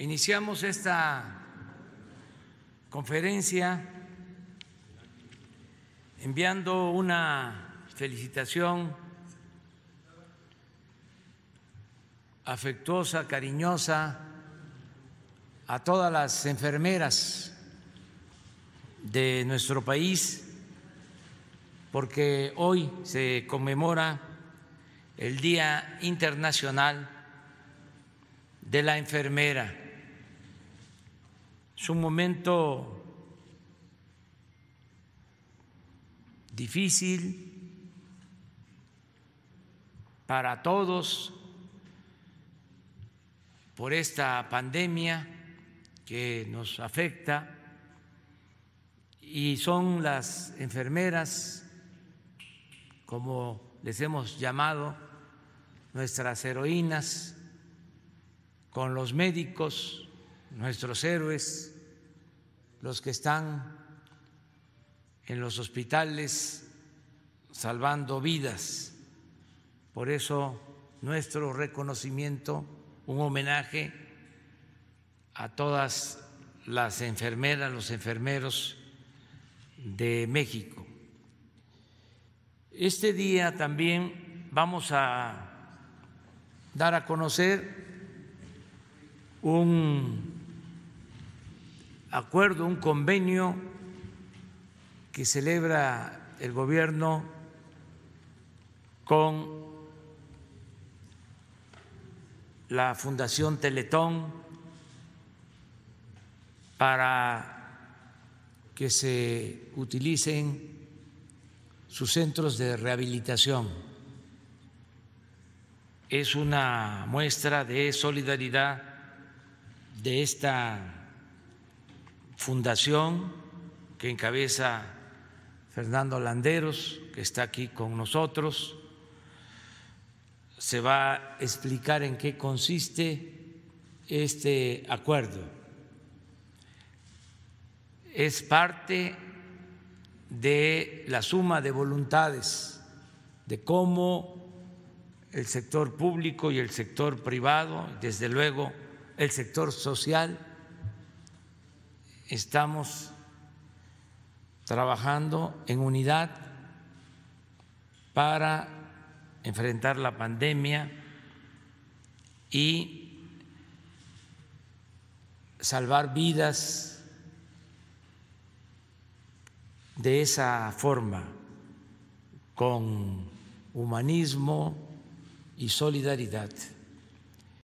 Iniciamos esta conferencia enviando una felicitación afectuosa, cariñosa a todas las enfermeras de nuestro país, porque hoy se conmemora el Día Internacional de la Enfermera es un momento difícil para todos por esta pandemia que nos afecta y son las enfermeras, como les hemos llamado, nuestras heroínas, con los médicos, nuestros héroes, los que están en los hospitales salvando vidas. Por eso nuestro reconocimiento, un homenaje a todas las enfermeras, los enfermeros de México. Este día también vamos a dar a conocer un acuerdo, un convenio que celebra el gobierno con la Fundación Teletón para que se utilicen sus centros de rehabilitación. Es una muestra de solidaridad de esta fundación que encabeza Fernando Landeros, que está aquí con nosotros. Se va a explicar en qué consiste este acuerdo. Es parte de la suma de voluntades de cómo el sector público y el sector privado, desde luego el sector social, estamos trabajando en unidad para enfrentar la pandemia y salvar vidas de esa forma, con humanismo y solidaridad.